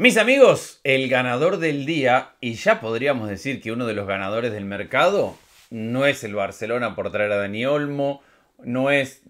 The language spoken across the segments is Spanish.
Mis amigos, el ganador del día, y ya podríamos decir que uno de los ganadores del mercado, no es el Barcelona por traer a Dani Olmo, no es,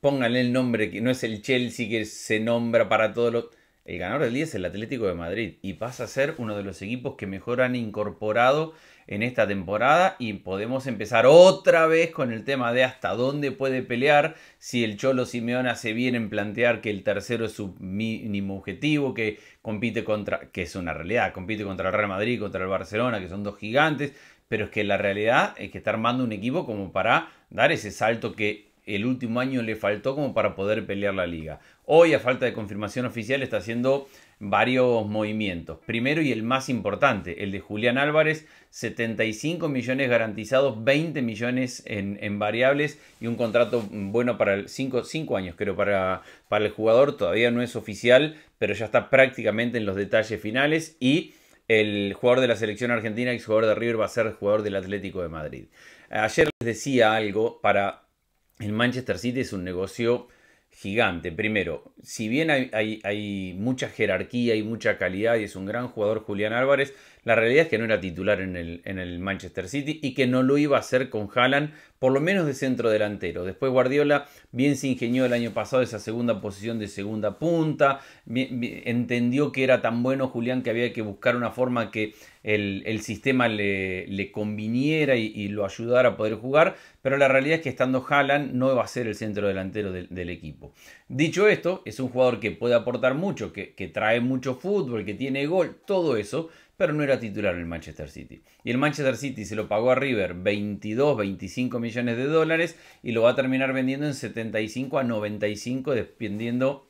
pónganle el nombre, que no es el Chelsea que se nombra para todos los... El ganador del día es el Atlético de Madrid y pasa a ser uno de los equipos que mejor han incorporado en esta temporada y podemos empezar otra vez con el tema de hasta dónde puede pelear si el Cholo Simeone hace bien en plantear que el tercero es su mínimo objetivo, que compite contra, que es una realidad, compite contra el Real Madrid, contra el Barcelona, que son dos gigantes, pero es que la realidad es que está armando un equipo como para dar ese salto que el último año le faltó como para poder pelear la liga. Hoy, a falta de confirmación oficial, está haciendo varios movimientos. Primero y el más importante, el de Julián Álvarez, 75 millones garantizados, 20 millones en, variables y un contrato mm, bueno para 5 años, creo, para, para el jugador. Todavía no es oficial, pero ya está prácticamente en los detalles finales y el jugador de la selección argentina, ex jugador de River, va a ser jugador del Atlético de Madrid. Ayer les decía algo, para el Manchester City es un negocio gigante. Primero, si bien hay, mucha jerarquía y mucha calidad y es un gran jugador Julián Álvarez, la realidad es que no era titular en el, Manchester City y que no lo iba a hacer con Haaland, por lo menos de centro delantero. Después Guardiola bien se ingenió el año pasado esa segunda posición de segunda punta, entendió que era tan bueno Julián que había que buscar una forma que el, sistema le, conviniera y, lo ayudara a poder jugar, pero la realidad es que estando Haaland no va a ser el centro delantero del, equipo. Dicho esto, es un jugador que puede aportar mucho, que trae mucho fútbol, que tiene gol, todo eso, pero no era titular el Manchester City. Y el Manchester City se lo pagó a River 22, 25 millones de dólares y lo va a terminar vendiendo en 75 a 95 dependiendo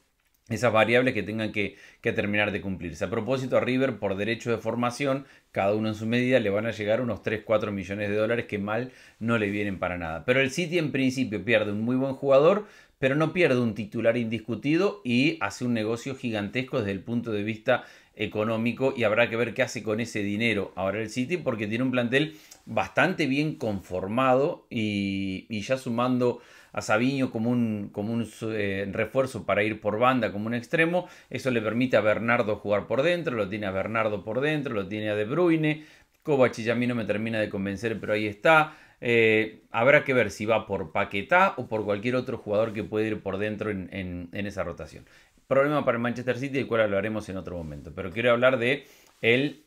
esas variables que tengan que, que, terminar de cumplirse. A propósito, a River, por derecho de formación, cada uno en su medida, le van a llegar unos 3-4 millones de dólares que mal no le vienen para nada. Pero el City en principio pierde un muy buen jugador, pero no pierde un titular indiscutido y hace un negocio gigantesco desde el punto de vista económico y habrá que ver qué hace con ese dinero ahora el City porque tiene un plantel bastante bien conformado y, ya sumando a Sabiño como un, como un eh, refuerzo para ir por banda como un extremo, eso le permite a Bernardo jugar por dentro, lo tiene a Bernardo por dentro, lo tiene a De Bruyne, Kovacic a mí no me termina de convencer pero ahí está, eh, habrá que ver si va por Paquetá o por cualquier otro jugador que puede ir por dentro en, esa rotación. Problema para el Manchester City, del cual hablaremos en otro momento. Pero quiero hablar de el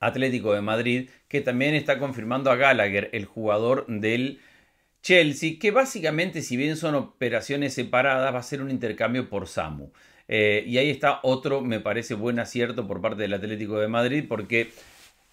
Atlético de Madrid, que también está confirmando a Gallagher, el jugador del Chelsea, que básicamente, si bien son operaciones separadas, va a ser un intercambio por Samu. Eh, y ahí está otro, me parece, buen acierto por parte del Atlético de Madrid, porque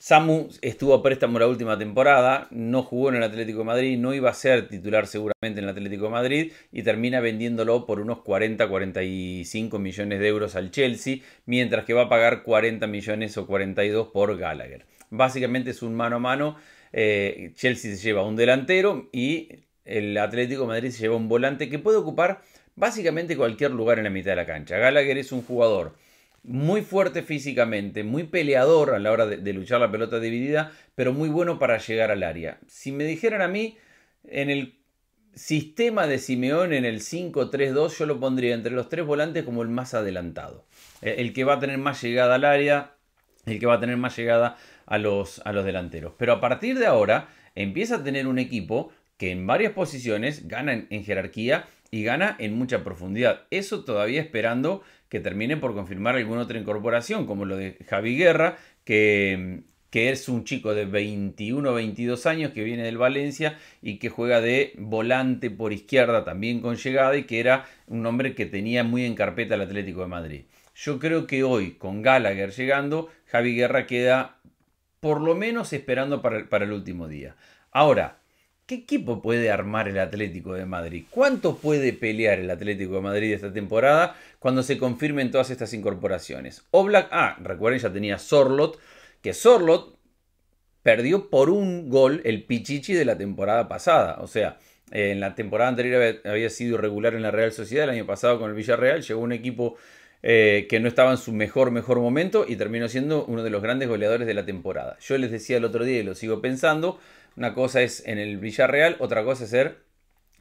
Samu estuvo a préstamo la última temporada, no jugó en el Atlético de Madrid, no iba a ser titular seguramente en el Atlético de Madrid y termina vendiéndolo por unos 40-45 millones de euros al Chelsea, mientras que va a pagar 40 millones o 42 por Gallagher. Básicamente es un mano a mano, eh, Chelsea se lleva un delantero y el Atlético de Madrid se lleva un volante que puede ocupar básicamente cualquier lugar en la mitad de la cancha. Gallagher es un jugador muy fuerte físicamente, muy peleador a la hora de, luchar la pelota dividida, pero muy bueno para llegar al área. Si me dijeran a mí, en el sistema de Simeón, en el 5-3-2, yo lo pondría entre los tres volantes como el más adelantado. Eh, el que va a tener más llegada al área, el que va a tener más llegada a los, a los delanteros. Pero a partir de ahora empieza a tener un equipo que en varias posiciones gana en jerarquía y gana en mucha profundidad. Eso todavía esperando que termine por confirmar alguna otra incorporación, como lo de Javi Guerra, que, es un chico de 21 o 22 años que viene del Valencia y que juega de volante por izquierda, también con llegada, y que era un hombre que tenía muy en carpeta el Atlético de Madrid. Yo creo que hoy, con Gallagher llegando, Javi Guerra queda por lo menos esperando para el último día. Ahora, ¿Qué equipo puede armar el Atlético de Madrid? ¿Cuánto puede pelear el Atlético de Madrid esta temporada cuando se confirmen todas estas incorporaciones? Black. ah, recuerden, ya tenía Sorlot, que Sorlot perdió por un gol el Pichichi de la temporada pasada. O sea, en la temporada anterior había sido irregular en la Real Sociedad, el año pasado con el Villarreal, llegó un equipo eh, que no estaba en su mejor, mejor momento y terminó siendo uno de los grandes goleadores de la temporada. Yo les decía el otro día y lo sigo pensando una cosa es en el Villarreal, otra cosa es ser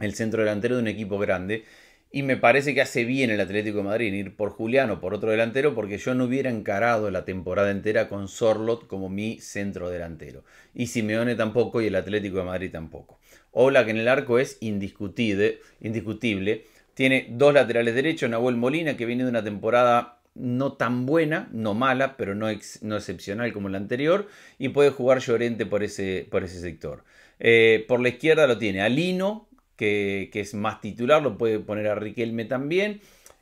el centro delantero de un equipo grande. Y me parece que hace bien el Atlético de Madrid ir por Julián o por otro delantero, porque yo no hubiera encarado la temporada entera con Sorlot como mi centro delantero. Y Simeone tampoco, y el Atlético de Madrid tampoco. Ola, que en el arco es indiscutible, indiscutible. Tiene dos laterales derechos, Nahuel Molina, que viene de una temporada no tan buena, no mala, pero no, no excepcional como la anterior, y puede jugar Llorente por ese, por ese sector. Eh, por la izquierda lo tiene Alino, que, que es más titular, lo puede poner a Riquelme también.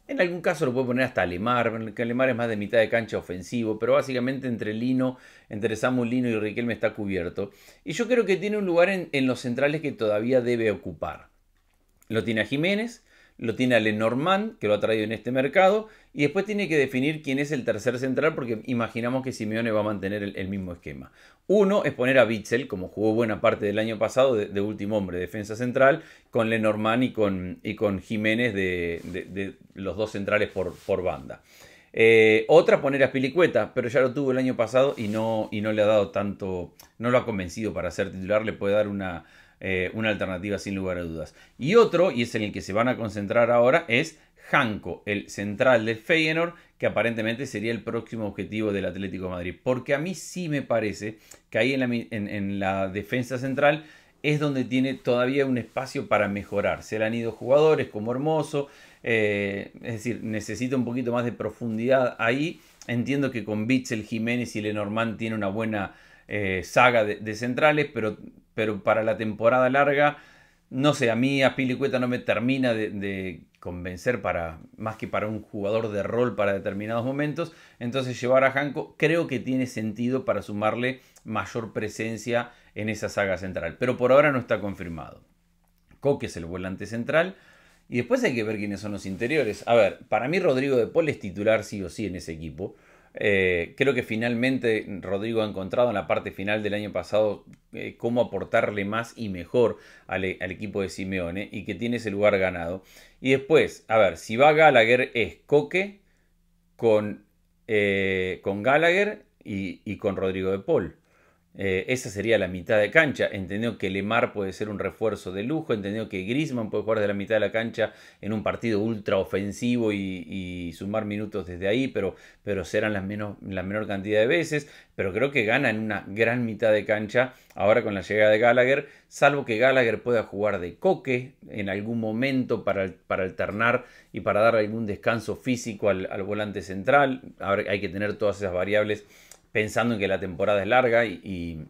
En algún caso lo puede poner hasta Alemar, que Alemar es más de mitad de cancha ofensivo, pero básicamente entre Lino, entre Samu Lino y Riquelme está cubierto. Y yo creo que tiene un lugar en, en los centrales que todavía debe ocupar. Lo tiene a Jiménez, lo tiene a Lenormand, que lo ha traído en este mercado, y después tiene que definir quién es el tercer central, porque imaginamos que Simeone va a mantener el, mismo esquema. Uno es poner a Bitzel, como jugó buena parte del año pasado, de, último hombre, defensa central, con Lenormand y con, y con Jiménez de, los dos centrales por, por banda. Eh, otra, poner a Pilicueta pero ya lo tuvo el año pasado y no, y no le ha dado tanto, no lo ha convencido para ser titular, le puede dar una eh, una alternativa sin lugar a dudas. Y otro, y es en el que se van a concentrar ahora, es Hanco, el central del Feyenoord, que aparentemente sería el próximo objetivo del Atlético Madrid. Porque a mí sí me parece que ahí en la, en, la defensa central es donde tiene todavía un espacio para mejorar. Se le han ido jugadores como Hermoso, eh, es decir, necesita un poquito más de profundidad ahí. Entiendo que con el Jiménez y Lenormand tiene una buena eh, saga de centrales, pero pero para la temporada larga, no sé, a mí a Pilicueta no me termina de, convencer para más que para un jugador de rol para determinados momentos. Entonces llevar a Hanco creo que tiene sentido para sumarle mayor presencia en esa saga central, pero por ahora no está confirmado. Coque es el volante central. Y después hay que ver quiénes son los interiores. A ver, para mí Rodrigo de Paul es titular sí o sí en ese equipo. Eh, creo que finalmente Rodrigo ha encontrado en la parte final del año pasado eh, cómo aportarle más y mejor e-, al, equipo de Simeone y que tiene ese lugar ganado. Y después, a ver, si va Gallagher es Coque con, eh, con Gallagher y, y, con Rodrigo de Paul. Eh, esa sería la mitad de cancha, entendió que Lemar puede ser un refuerzo de lujo, entendió que Grisman puede jugar de la mitad de la cancha en un partido ultra ofensivo y, sumar minutos desde ahí, pero, serán las la menor cantidad de veces, pero creo que gana en una gran mitad de cancha ahora con la llegada de Gallagher, salvo que Gallagher pueda jugar de coque en algún momento para, alternar y para dar algún descanso físico al, al volante central, hay que tener todas esas variables pensando en que la temporada es larga y,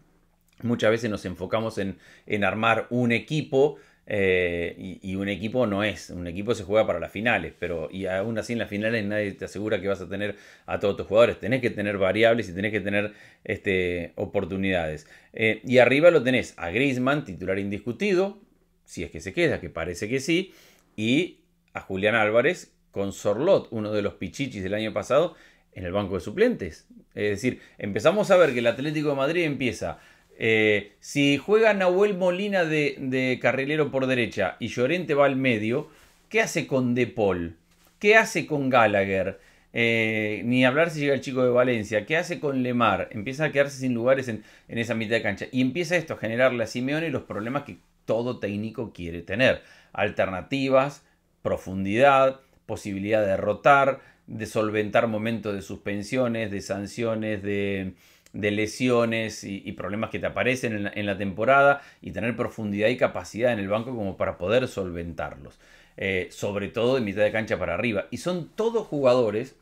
muchas veces nos enfocamos en, armar un equipo eh, y, un equipo no es, un equipo se juega para las finales, pero y aún así en las finales nadie te asegura que vas a tener a todos tus jugadores, tenés que tener variables y tenés que tener este, oportunidades. Eh, y arriba lo tenés a Griezmann, titular indiscutido, si es que se queda, que parece que sí, y a Julián Álvarez con Sorlot, uno de los pichichis del año pasado, en el banco de suplentes. Es decir, empezamos a ver que el Atlético de Madrid empieza. Eh, si juega Nahuel Molina de, carrilero por derecha y Llorente va al medio, ¿qué hace con De Paul? ¿Qué hace con Gallagher? Eh, ni hablar si llega el chico de Valencia. ¿Qué hace con Lemar? Empieza a quedarse sin lugares en, esa mitad de cancha. Y empieza esto a generarle a Simeone los problemas que todo técnico quiere tener. Alternativas, profundidad, posibilidad de rotar, de solventar momentos de suspensiones, de sanciones, de, lesiones y, problemas que te aparecen en la, temporada y tener profundidad y capacidad en el banco como para poder solventarlos. Eh, sobre todo de mitad de cancha para arriba. Y son todos jugadores,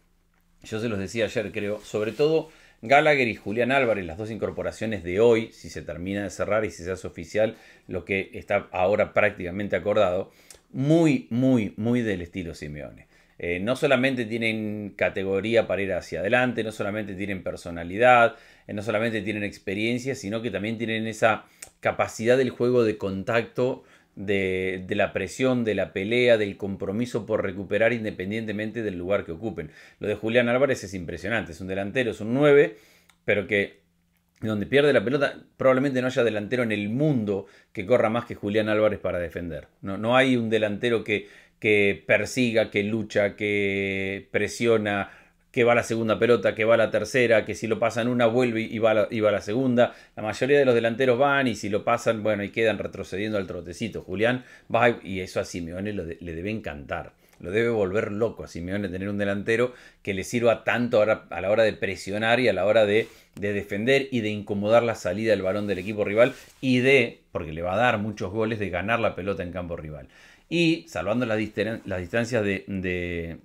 yo se los decía ayer creo, sobre todo Gallagher y Julián Álvarez, las dos incorporaciones de hoy, si se termina de cerrar y si se hace oficial lo que está ahora prácticamente acordado, muy, muy, muy del estilo Simeone. Eh, no solamente tienen categoría para ir hacia adelante, no solamente tienen personalidad, eh, no solamente tienen experiencia, sino que también tienen esa capacidad del juego de contacto, de, la presión, de la pelea, del compromiso por recuperar independientemente del lugar que ocupen. Lo de Julián Álvarez es impresionante, es un delantero, es un 9, pero que donde pierde la pelota probablemente no haya delantero en el mundo que corra más que Julián Álvarez para defender. No, no hay un delantero que que persiga, que lucha, que presiona, que va la segunda pelota, que va la tercera, que si lo pasan una vuelve y va, la, la segunda. La mayoría de los delanteros van y si lo pasan, bueno, y quedan retrocediendo al trotecito. Julián va y eso a Simeone le debe encantar. Lo debe volver loco a Simeone tener un delantero que le sirva tanto a, la hora de presionar y a la hora de, de defender y de incomodar la salida del balón del equipo rival y de, porque le va a dar muchos goles, de ganar la pelota en campo rival. Y salvando las, distancias de,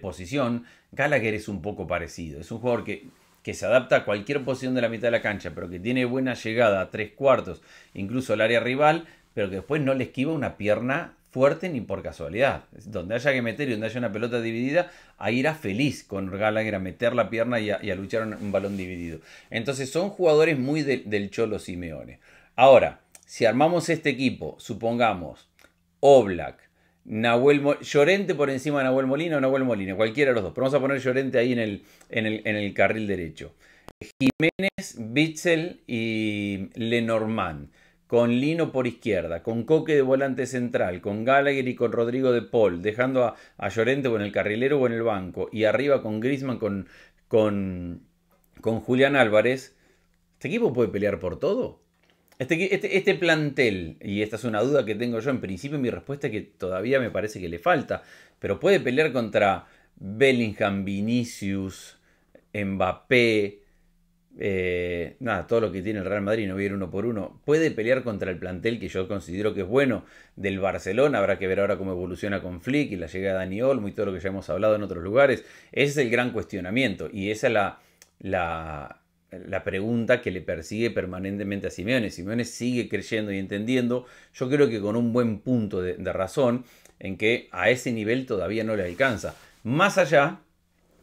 posición, Gallagher es un poco parecido. Es un jugador que, se adapta a cualquier posición de la mitad de la cancha, pero que tiene buena llegada a tres cuartos, incluso al área rival, pero que después no le esquiva una pierna fuerte ni por casualidad. Donde haya que meter y donde haya una pelota dividida, ahí irá feliz con Gallagher a meter la pierna y a, luchar un, balón dividido. Entonces son jugadores muy del Cholo Simeone. Ahora, si armamos este equipo, supongamos Oblak. Nahuel Llorente por encima de Nahuel Molina o Nahuel Molina, cualquiera de los dos. vamos a poner Llorente ahí en el, en el, carril derecho. Jiménez, Bitzel y Lenormand. Con Lino por izquierda, con Coque de volante central, con Gallagher y con Rodrigo de Paul, dejando a, Llorente o en el carrilero o en el banco. Y arriba con Grisman, con, con, con Julián Álvarez. ¿Este equipo puede pelear por todo? Este, este, este, plantel, y esta es una duda que tengo yo en principio, mi respuesta es que todavía me parece que le falta, pero puede pelear contra Bellingham, Vinicius, Mbappé, eh, nada, todo lo que tiene el Real Madrid, no voy ir uno por uno. Puede pelear contra el plantel que yo considero que es bueno del Barcelona, habrá que ver ahora cómo evoluciona con Flick y la llegada de Dani Olmo y todo lo que ya hemos hablado en otros lugares. Ese es el gran cuestionamiento y esa es la, la la pregunta que le persigue permanentemente a Simeone. Simeone sigue creyendo y entendiendo, yo creo que con un buen punto de, razón, en que a ese nivel todavía no le alcanza. Más allá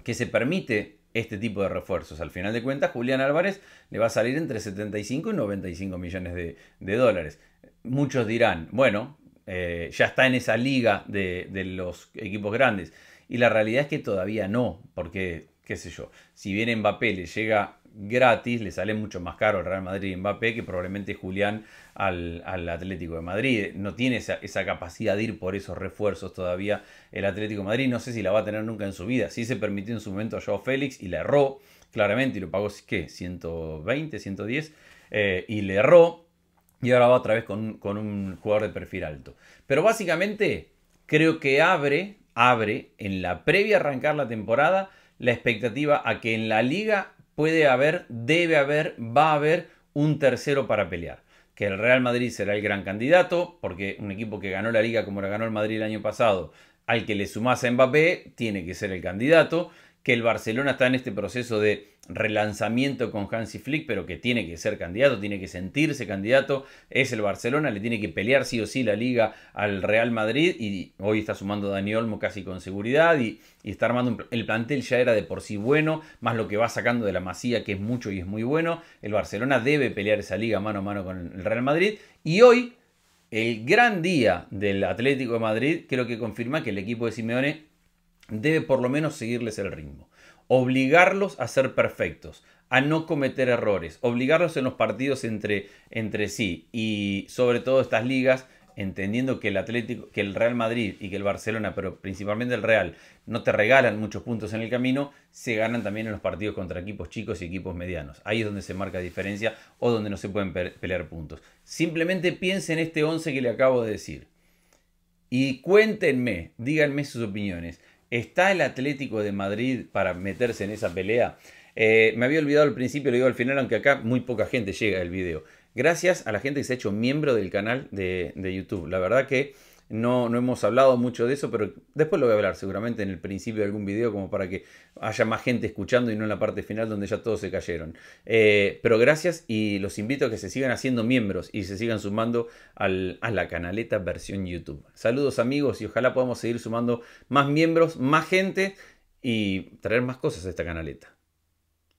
que se permite este tipo de refuerzos. Al final de cuentas, Julián Álvarez le va a salir entre 75 y 95 millones de, dólares. Muchos dirán, bueno, eh, ya está en esa liga de, de los equipos grandes. Y la realidad es que todavía no, porque qué sé yo, si bien Mbappé le llega gratis, le sale mucho más caro al Real Madrid y Mbappé que probablemente Julián al, Atlético de Madrid. No tiene esa, capacidad de ir por esos refuerzos todavía el Atlético de Madrid. No sé si la va a tener nunca en su vida. si se permitió en su momento a Joao Félix y la erró claramente y lo pagó, ¿qué? 120, 110 eh, y le erró. Y ahora va otra vez con, un jugador de perfil alto. Pero básicamente creo que abre, abre en la previa arrancar la temporada la expectativa a que en la liga puede haber, debe haber, va a haber un tercero para pelear. Que el Real Madrid será el gran candidato, porque un equipo que ganó la liga como la ganó el Madrid el año pasado, al que le sumase a Mbappé, tiene que ser el candidato que el Barcelona está en este proceso de relanzamiento con Hansi Flick, pero que tiene que ser candidato, tiene que sentirse candidato, es el Barcelona, le tiene que pelear sí o sí la liga al Real Madrid y hoy está sumando Dani Olmo casi con seguridad y, está armando el plantel ya era de por sí bueno, más lo que va sacando de la masía que es mucho y es muy bueno, el Barcelona debe pelear esa liga mano a mano con el Real Madrid y hoy el gran día del Atlético de Madrid creo que confirma que el equipo de Simeone debe por lo menos seguirles el ritmo. Obligarlos a ser perfectos, a no cometer errores, obligarlos en los partidos entre, entre sí y sobre todo estas ligas, entendiendo que el Atlético, que el Real Madrid y que el Barcelona, pero principalmente el Real, no te regalan muchos puntos en el camino, se ganan también en los partidos contra equipos chicos y equipos medianos. Ahí es donde se marca diferencia o donde no se pueden pelear puntos. Simplemente piensen en este 11 que le acabo de decir. Y cuéntenme, díganme sus opiniones. ¿Está el Atlético de Madrid para meterse en esa pelea? Eh, me había olvidado al principio, lo digo al final, aunque acá muy poca gente llega al video. Gracias a la gente que se ha hecho miembro del canal de YouTube. La verdad que no, no hemos hablado mucho de eso, pero después lo voy a hablar seguramente en el principio de algún video como para que haya más gente escuchando y no en la parte final donde ya todos se cayeron. Eh, pero gracias y los invito a que se sigan haciendo miembros y se sigan sumando a la canaleta versión YouTube. Saludos amigos y ojalá podamos seguir sumando más miembros, más gente y traer más cosas a esta canaleta.